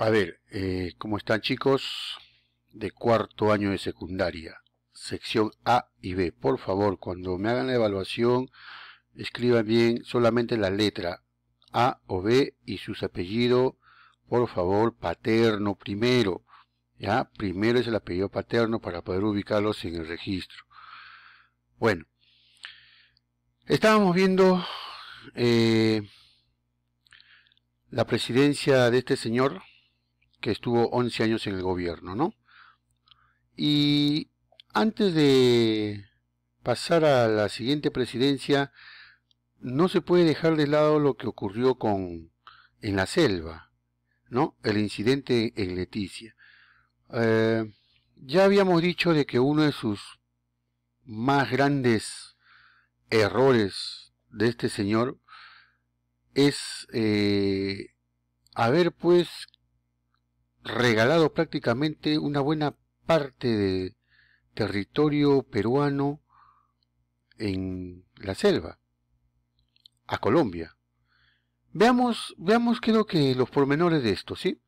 A ver, eh, ¿cómo están chicos? De cuarto año de secundaria, sección A y B. Por favor, cuando me hagan la evaluación, escriban bien solamente la letra A o B y sus apellidos, por favor, paterno primero. ¿Ya? Primero es el apellido paterno para poder ubicarlos en el registro. Bueno, estábamos viendo eh, la presidencia de este señor, que estuvo 11 años en el gobierno, ¿no? Y antes de pasar a la siguiente presidencia, no se puede dejar de lado lo que ocurrió con en la selva, ¿no? El incidente en Leticia. Eh, ya habíamos dicho de que uno de sus más grandes errores de este señor es eh, haber pues regalado prácticamente una buena parte de territorio peruano en la selva, a Colombia. Veamos, veamos creo que los pormenores de esto, ¿sí?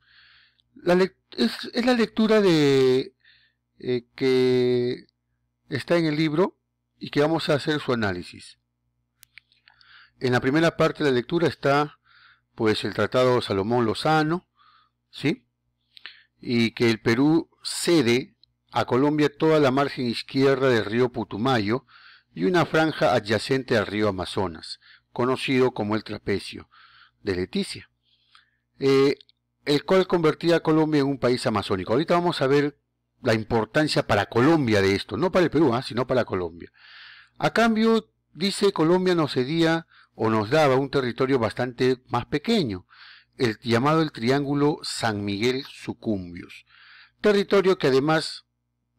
es, la lectura de eh, que está en el libro y que vamos a hacer su análisis. En la primera parte de la lectura está pues el Tratado Salomón Lozano, ¿sí? y que el Perú cede a Colombia toda la margen izquierda del río Putumayo y una franja adyacente al río Amazonas, conocido como el Trapecio, de Leticia, eh, el cual convertía a Colombia en un país amazónico. Ahorita vamos a ver la importancia para Colombia de esto, no para el Perú, ah, sino para Colombia. A cambio, dice Colombia nos cedía o nos daba un territorio bastante más pequeño, llamado el Triángulo San Miguel Sucumbios, territorio que además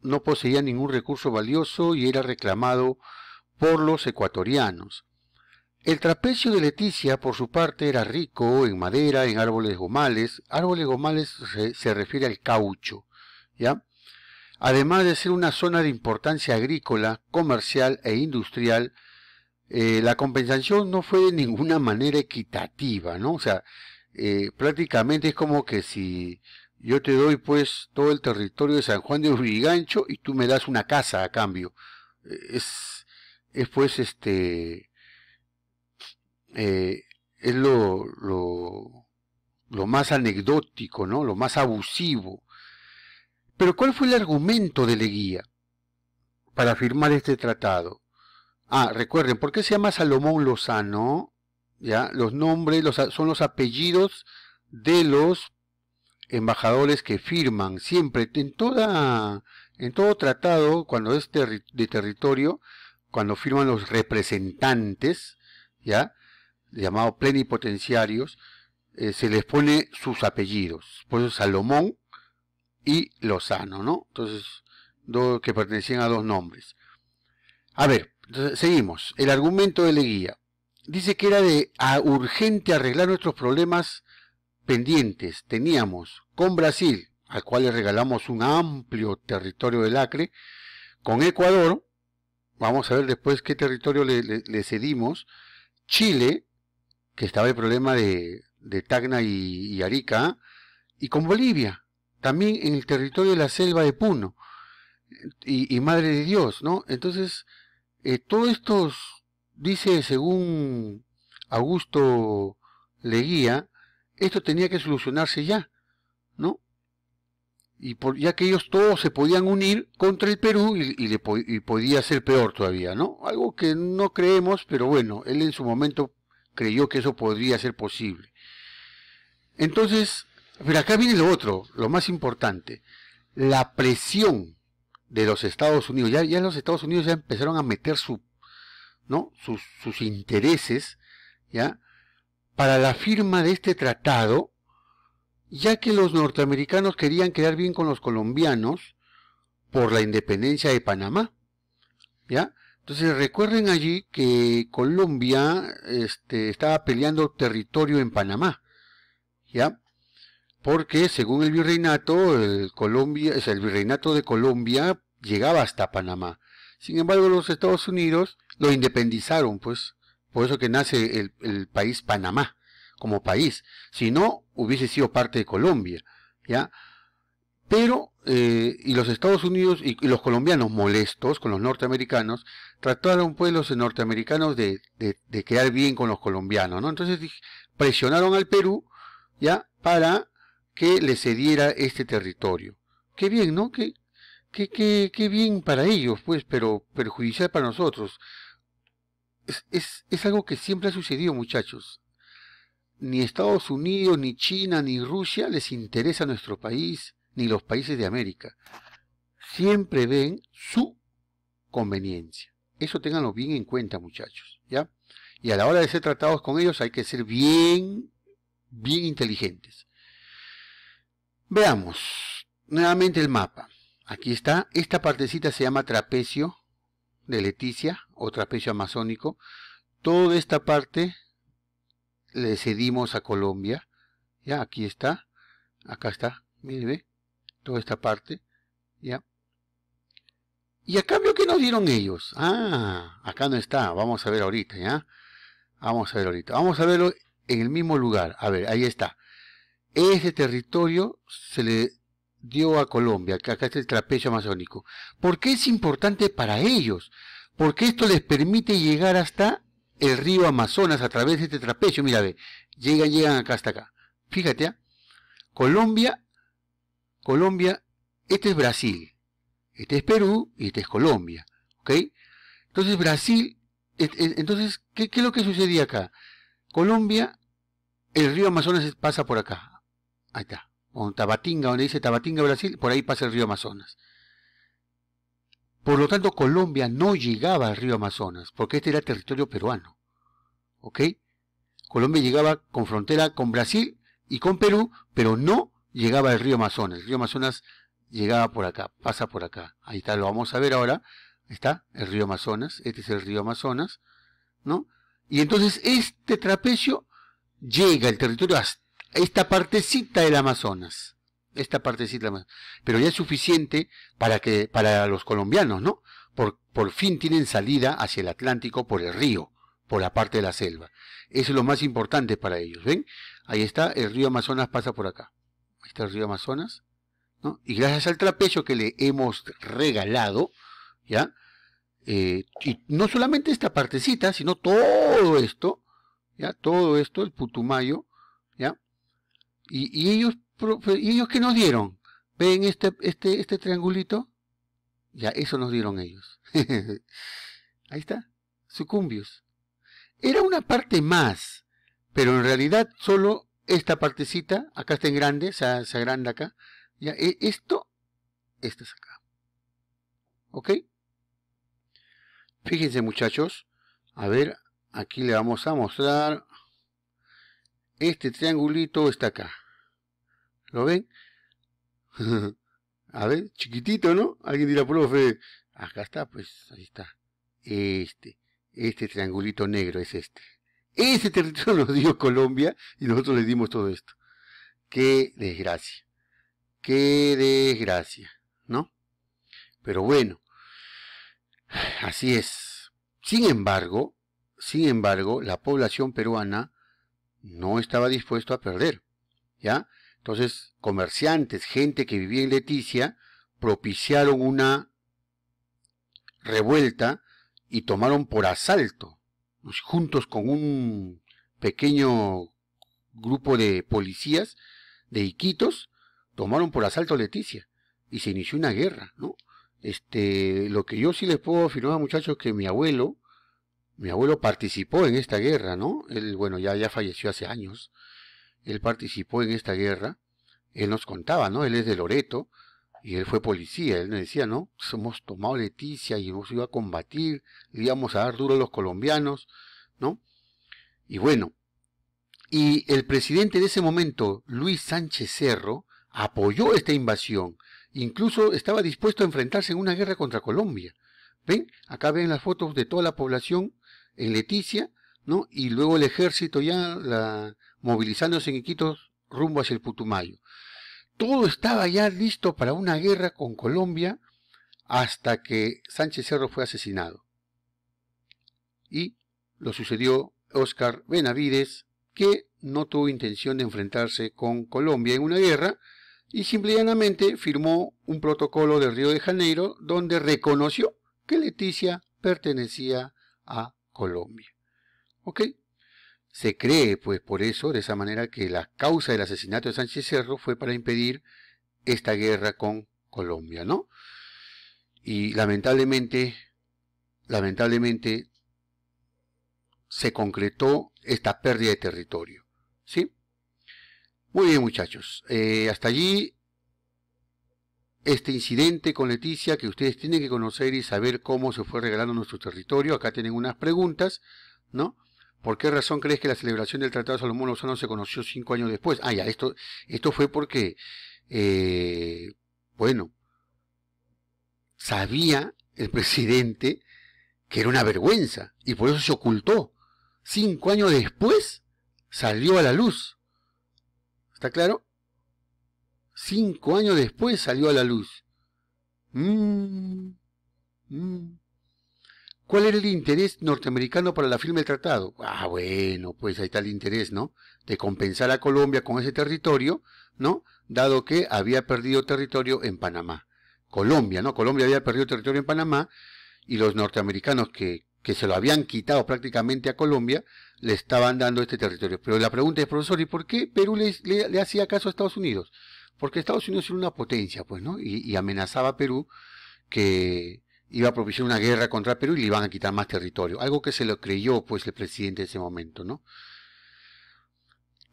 no poseía ningún recurso valioso y era reclamado por los ecuatorianos. El trapecio de Leticia, por su parte, era rico en madera, en árboles gomales. Árboles gomales se, refiere al caucho, ¿ya? Además de ser una zona de importancia agrícola, comercial e industrial, eh, la compensación no fue de ninguna manera equitativa, ¿no? O sea, eh, prácticamente es como que si yo te doy pues todo el territorio de San Juan de Urigancho y tú me das una casa a cambio. Eh, es, pues este... Eh, es lo, lo, lo más anecdótico, ¿no? Lo más abusivo. Pero ¿cuál fue el argumento de Leguía para firmar este tratado? Ah, recuerden, ¿por qué se llama Salomón Lozano? Los nombres son los apellidos de los embajadores que firman siempre en toda en todo tratado cuando es de territorio cuando firman los representantes ya llamados plenipotenciarios eh, se les pone sus apellidos por eso Salomón y Lozano no entonces que pertenecían a dos nombres a ver seguimos el argumento de Leguía Dice que era de urgente arreglar nuestros problemas pendientes. Teníamos con Brasil, al cual le regalamos un amplio territorio del Acre, con Ecuador, vamos a ver después qué territorio le, cedimos, Chile, que estaba el problema de, Tacna y, Arica, y con Bolivia, también en el territorio de la selva de Puno, y, Madre de Dios, ¿no? Entonces, eh, todos estos Dice, según Augusto Leguía, esto tenía que solucionarse ya, ¿no? Y por, ya que ellos todos se podían unir contra el Perú y, podía ser peor todavía, ¿no? Algo que no creemos, pero bueno, él en su momento creyó que eso podría ser posible. Entonces, pero acá viene lo otro, lo más importante, la presión de los Estados Unidos. Ya, ya los Estados Unidos ya empezaron a meter su ¿no? Sus, intereses, ¿ya? Para la firma de este tratado, ya que los norteamericanos querían quedar bien con los colombianos por la independencia de Panamá, ¿ya? Entonces recuerden allí que Colombia este, estaba peleando territorio en Panamá, ¿ya? Porque según el virreinato, el, Colombia, es el virreinato de Colombia llegaba hasta Panamá. Sin embargo, los Estados Unidos lo independizaron, pues, por eso que nace el, país Panamá como país. Si no, hubiese sido parte de Colombia, ¿ya? Pero, eh, y los Estados Unidos y, los colombianos molestos con los norteamericanos, trataron pues los norteamericanos de, de, quedar bien con los colombianos, ¿no? Entonces presionaron al Perú, ¿ya? Para que le cediera este territorio. Qué bien, ¿no? Qué, qué, bien para ellos, pues, pero perjudicial para nosotros. Es, es, algo que siempre ha sucedido, muchachos. Ni Estados Unidos, ni China, ni Rusia les interesa nuestro país, ni los países de América. Siempre ven su conveniencia. Eso tenganlo bien en cuenta, muchachos, ¿ya? Y a la hora de ser tratados con ellos hay que ser bien, bien inteligentes. Veamos nuevamente el mapa. Aquí está, esta partecita se llama trapecio de Leticia o trapecio amazónico. Toda esta parte le cedimos a Colombia. Ya, aquí está, acá está, mire, ve, toda esta parte, ya. ¿Y a cambio qué nos dieron ellos? Ah, acá no está, vamos a ver ahorita, ya. Vamos a ver ahorita, vamos a verlo en el mismo lugar. A ver, ahí está. Ese territorio se le dio a Colombia, que acá está el trapecio amazónico. ¿Por qué es importante para ellos? Porque esto les permite llegar hasta el río Amazonas a través de este trapecio. Mira, ve, llegan, llegan acá hasta acá. Fíjate, ¿ah? Colombia, Colombia, este es Brasil, este es Perú y este es Colombia. ¿Ok? Entonces Brasil, e, e, entonces, ¿qué, qué es lo que sucedía acá? Colombia, el río Amazonas pasa por acá. Ahí está o Tabatinga, donde dice Tabatinga Brasil, por ahí pasa el río Amazonas. Por lo tanto, Colombia no llegaba al río Amazonas, porque este era territorio peruano. ¿Ok? Colombia llegaba con frontera con Brasil y con Perú, pero no llegaba al río Amazonas. El río Amazonas llegaba por acá, pasa por acá. Ahí está, lo vamos a ver ahora. está el río Amazonas, este es el río Amazonas, ¿no? Y entonces este trapecio llega al territorio esta partecita del Amazonas, esta partecita, pero ya es suficiente para que para los colombianos, ¿no? Por, por fin tienen salida hacia el Atlántico por el río, por la parte de la selva. Eso es lo más importante para ellos, ¿ven? Ahí está, el río Amazonas pasa por acá. Ahí está el río Amazonas, ¿no? Y gracias al trapecio que le hemos regalado, ¿ya? Eh, y no solamente esta partecita, sino todo esto, ¿ya? Todo esto, el Putumayo, y, ellos, pues, ellos que nos dieron, ¿ven este, este, este triangulito? Ya, eso nos dieron ellos. Ahí está, sucumbios. Era una parte más, pero en realidad solo esta partecita, acá está en grande, se, agranda acá. Ya, e, esto, esto es acá. ¿Ok? Fíjense muchachos, a ver, aquí le vamos a mostrar este triangulito está acá. ¿Lo ven? A ver, chiquitito, ¿no? Alguien dirá, profe, acá está, pues ahí está. Este, este triangulito negro es este. Ese territorio nos dio Colombia y nosotros le dimos todo esto. Qué desgracia. Qué desgracia, ¿no? Pero bueno, así es. Sin embargo, sin embargo, la población peruana no estaba dispuesto a perder. ¿Ya? Entonces, comerciantes, gente que vivía en Leticia, propiciaron una revuelta y tomaron por asalto, pues, juntos con un pequeño grupo de policías de Iquitos, tomaron por asalto Leticia y se inició una guerra, ¿no? Este, lo que yo sí les puedo afirmar, muchachos, que mi abuelo, mi abuelo participó en esta guerra, ¿no? Él, bueno, ya, ya falleció hace años. Él participó en esta guerra. Él nos contaba, ¿no? Él es de Loreto y él fue policía. Él nos decía, ¿no? Hemos tomado Leticia y hemos ido a combatir, íbamos a dar duro a los colombianos, ¿no? Y bueno, y el presidente de ese momento, Luis Sánchez Cerro, apoyó esta invasión. Incluso estaba dispuesto a enfrentarse en una guerra contra Colombia. ¿Ven? Acá ven las fotos de toda la población en Leticia, ¿no? Y luego el ejército ya la, movilizándose en Iquitos rumbo hacia el Putumayo. Todo estaba ya listo para una guerra con Colombia hasta que Sánchez Cerro fue asesinado. Y lo sucedió Oscar Benavides, que no tuvo intención de enfrentarse con Colombia en una guerra y simplemente firmó un protocolo de Río de Janeiro donde reconoció que Leticia pertenecía a Colombia. ¿Ok? Se cree, pues por eso, de esa manera, que la causa del asesinato de Sánchez Cerro fue para impedir esta guerra con Colombia, ¿no? Y lamentablemente, lamentablemente, se concretó esta pérdida de territorio, ¿sí? Muy bien, muchachos. Eh, hasta allí este incidente con Leticia que ustedes tienen que conocer y saber cómo se fue regalando nuestro territorio. Acá tienen unas preguntas, ¿no? ¿Por qué razón crees que la celebración del Tratado de Salomón Lozano se conoció cinco años después? Ah, ya, esto, esto fue porque, eh, bueno, sabía el presidente que era una vergüenza y por eso se ocultó. Cinco años después salió a la luz. ¿Está claro? Cinco años después salió a la luz. Mm, mm. ¿Cuál era el interés norteamericano para la firma del tratado? Ah, bueno, pues hay tal interés, ¿no? De compensar a Colombia con ese territorio, ¿no? Dado que había perdido territorio en Panamá. Colombia, ¿no? Colombia había perdido territorio en Panamá y los norteamericanos que, que se lo habían quitado prácticamente a Colombia le estaban dando este territorio. Pero la pregunta es, profesor, ¿y por qué Perú le hacía caso a Estados Unidos? porque Estados Unidos era una potencia, pues, ¿no? Y, amenazaba a Perú que iba a propiciar una guerra contra Perú y le iban a quitar más territorio, algo que se lo creyó, pues, el presidente en ese momento, ¿no?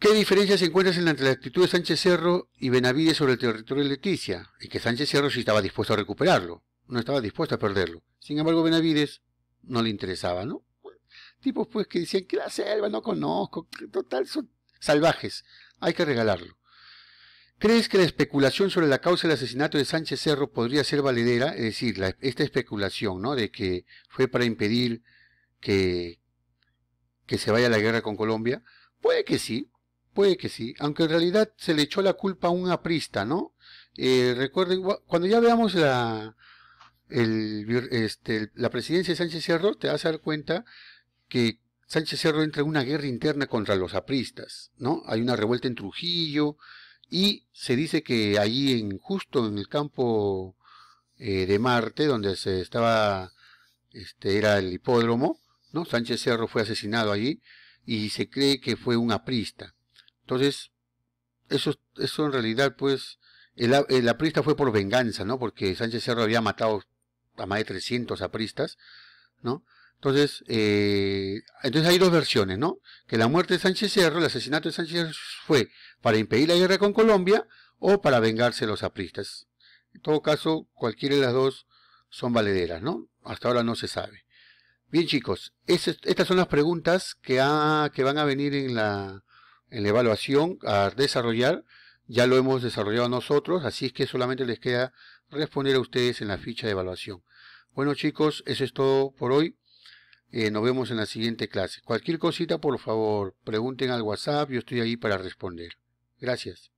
¿Qué diferencias encuentras entre la actitud de Sánchez Cerro y Benavides sobre el territorio de Leticia? Y que Sánchez Cerro sí estaba dispuesto a recuperarlo, no estaba dispuesto a perderlo. Sin embargo, Benavides no le interesaba, ¿no? Tipos pues que decían que la selva no conozco, total son salvajes, hay que regalarlo. ¿Crees que la especulación sobre la causa del asesinato de Sánchez Cerro podría ser valedera? Es decir, esta especulación, ¿no? De que fue para impedir que, que se vaya a la guerra con Colombia. Puede que sí, puede que sí. Aunque en realidad se le echó la culpa a un aprista, ¿no? Eh, recuerden, cuando ya veamos la, el, este, la presidencia de Sánchez Cerro, te vas a dar cuenta que Sánchez Cerro entra en una guerra interna contra los apristas, ¿no? Hay una revuelta en Trujillo, y se dice que allí en justo en el campo eh, de Marte donde se estaba este era el hipódromo no Sánchez Cerro fue asesinado allí y se cree que fue un aprista entonces eso eso en realidad pues el, el aprista fue por venganza no porque Sánchez Cerro había matado a más de 300 apristas no entonces, eh, entonces hay dos versiones, ¿no? Que la muerte de Sánchez Cerro, el asesinato de Sánchez fue para impedir la guerra con Colombia o para vengarse los apristas. En todo caso, cualquiera de las dos son valederas, ¿no? Hasta ahora no se sabe. Bien chicos, estas son las preguntas que, van a venir en la, en la evaluación a desarrollar. Ya lo hemos desarrollado nosotros, así es que solamente les queda responder a ustedes en la ficha de evaluación. Bueno chicos, eso es todo por hoy. Eh, nos vemos en la siguiente clase. Cualquier cosita, por favor, pregunten al WhatsApp, yo estoy ahí para responder. Gracias.